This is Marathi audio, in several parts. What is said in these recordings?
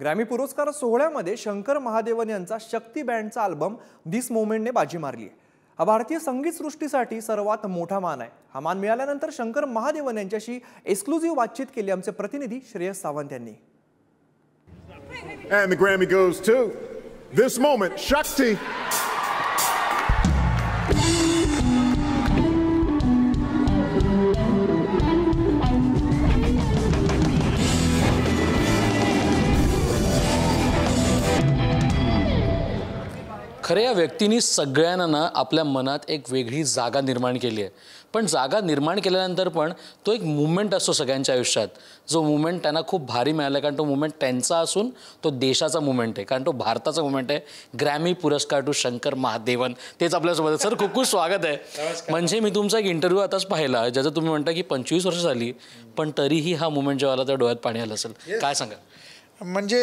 ग्रॅमी पुरस्कार सोहळ्यामध्ये शंकर महादेवन यांचा शक्ती बँडचा अल्बम दिस मोमेंटने बाजी मारली आहे हा भारतीय संगीत सृष्टीसाठी सर्वात मोठा मान आहे हा मान मिळाल्यानंतर शंकर महादेवन यांच्याशी एक्सक्लुझिव्ह बातचीत केली आमचे प्रतिनिधी श्रेयस सावंत यांनी And the Grammy goes to this moment, Shakti. खरं या व्यक्तींनी सगळ्यांना ना आपल्या मनात एक वेगळी जागा निर्माण केली आहे पण जागा निर्माण केल्यानंतर पण तो एक मुवमेंट असतो सगळ्यांच्या आयुष्यात जो मुवमेंट त्यांना खूप भारी मिळाला कारण तो मुवमेंट त्यांचा असून तो देशाचा मुवमेंट आहे कारण तो भारताचा मुवमेंट आहे ग्रॅमी पुरस्कार टू शंकर महादेवन तेच आपल्यासोबत सर खूप खूप स्वागत आहे म्हणजे मी तुमचा एक इंटरव्ह्यू आताच पाहिला ज्याचं तुम्ही म्हणता की पंचवीस वर्ष झाली पण तरीही हा मुवमेंट जेव्हा आला त्या डोळ्यात पाणी आलं असेल काय सांगा म्हणजे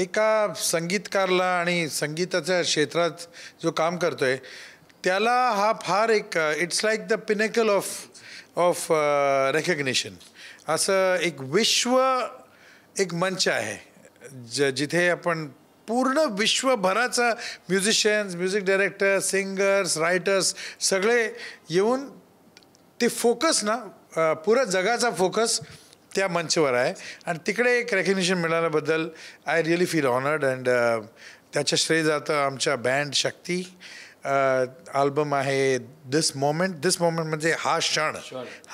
एका संगीतकारला आणि संगीताच्या क्षेत्रात जो काम करतो आहे त्याला हा फार एक it's like the pinnacle of of recognition असं एक विश्व एक मंच आहे ज जिथे आपण पूर्ण विश्वभराचा musicians music director singers writers सगळे येऊन ते फोकस ना पुरा जगाचा फोकस त्या मंचवर आहे आणि तिकडे एक रेकग्नेशन मिळाल्याबद्दल I really feel honoured and त्याच्या श्रेय जातं आमच्या बँड शक्ती आल्बम uh, आहे दिस मोमेंट दिस मोमेंट म्हणजे हा क्षण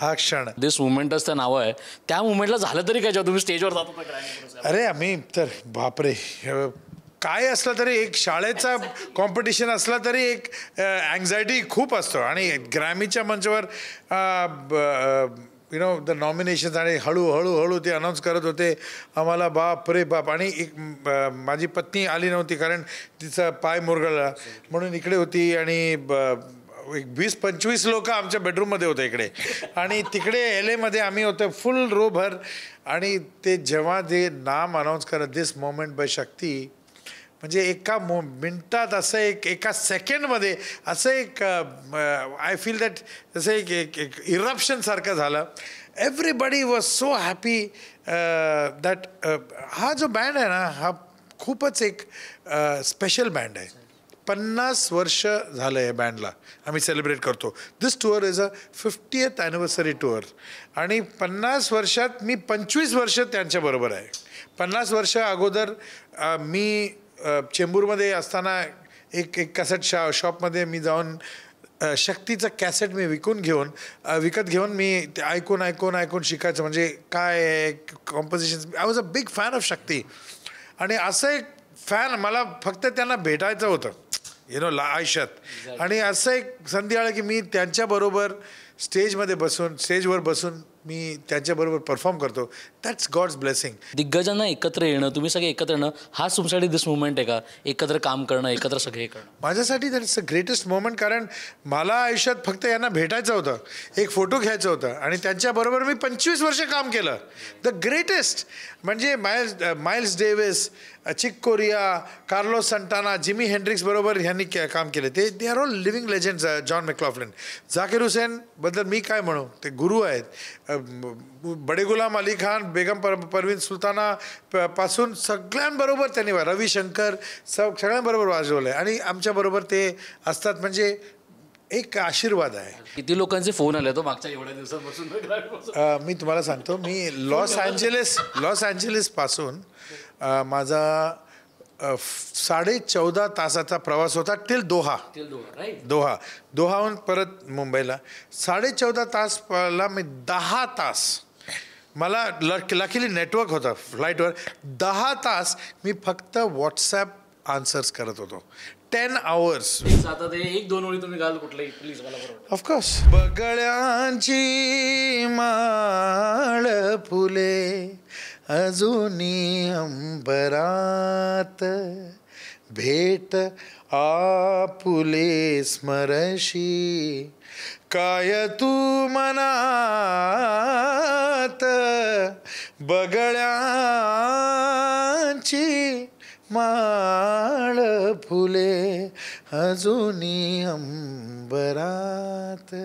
हा क्षण दिस मुमेंटच त्या नाव आहे त्या मुमेंटला झालं तरी काय जेव्हा तुम्ही स्टेजवर जातो अरे आम्ही तर बापरे काय असलं तरी एक शाळेचा कॉम्पिटिशन असला तरी एक अँझायटी uh, खूप असतो आणि ग्रॅमीच्या मंचावर uh, you know the nominations आणि हळूहळू हळू ते अनाऊन्स करत होते आम्हाला बाप रे बाप आणि एक माझी पत्नी आली नव्हती कारण तिचा पाय मुरगळला म्हणून इकडे होती आणि एक वीस पंचवीस लोक आमच्या बेडरूममध्ये होते इकडे आणि तिकडे एल एमध्ये आम्ही होतो फुल रोभर आणि ते जेव्हा जे नाम अनाऊन्स करत दिस मोमेंट बाय शक्ती म्हणजे एका मो मिनटात असं एक एका सेकंडमध्ये असं एक आय फील दॅट जसं एक एक एक इरप्शनसारखं झालं everybody was so happy that हा जो बँड आहे ना हा खूपच एक स्पेशल बँड आहे पन्नास वर्ष झालं आहे बँडला आम्ही सेलिब्रेट करतो this tour is a fiftieth anniversary tour आणि पन्नास वर्षात मी पंचवीस वर्ष त्यांच्याबरोबर आहे पन्नास वर्ष अगोदर मी चेंबूरमध्ये असताना एक एक कॅसेट शॉ शॉपमध्ये मी जाऊन शक्तीचं कॅसेट मी विकून घेऊन विकत घेऊन मी ते ऐकून ऐकून ऐकून शिकायचं म्हणजे काय composition I was a big fan of Shakti आणि असं एक फॅन मला फक्त त्यांना भेटायचं होतं यु नो ला आयुष्यात आणि असं एक संधी आलं की मी त्यांच्याबरोबर स्टेजमध्ये बसून स्टेजवर बसून मी त्यांच्याबरोबर परफॉर्म करतो दॅट्स गॉड्स ब्लेसिंग दिग्गजांना एकत्र येणं तुम्ही सगळे एकत्र येणं हाच तुमच्यासाठी दिस मुवमेंट आहे का एकत्र काम करणं एकत्र सगळे करणं माझ्यासाठी दॅट्स अ ग्रेटेस्ट मुवमेंट कारण मला आयुष्यात फक्त यांना भेटायचं होतं एक फोटो घ्यायचा होता आणि त्यांच्याबरोबर मी पंचवीस वर्ष काम केलं द ग्रेटेस्ट म्हणजे Miles Miles Davis Chick Corea Carlos Santana Jimi Hendrix बरोबर ह्यांनी काम केले ते they are all living legends John McLaughlin Zakir हुसेनबद्दल मी काय म्हणू ते गुरु आहेत uh, बडे गुलाम अली खान बेगम पर परवीन सुलताना पासून सगळ्यांबरोबर त्यांनी रविशंकर सग सगळ्यांबरोबर वाजवलं आहे आणि आमच्याबरोबर ते असतात म्हणजे एक आशीर्वाद आहे किती लोकांचे फोन आले तो मागच्या एवढ्या दिवसापासून मी तुम्हाला सांगतो मी लॉस अँजेलिस लॉस अँजेलिसपासून माझा साडे चौदा तासाचा प्रवास होता टिल दोहा दोहा दोहाहून परत मुंबईला साडे चौदा तासला मी दहा तास मला लक लकीली नेटवर्क होता फ्लाईटवर दहा तास मी फक्त व्हॉट्सॲप आन्सर्स करत होतो टेन आवर्स एक दोन ओळी तुम्ही घाल कुठले प्लीज मला ऑफकोर्स बगळ्यांची माळ फुले अजुनी अंबरात भेट आपुले स्मरशी काय तू मनात बगळ्याची माळ फुले अजुनी अंबरात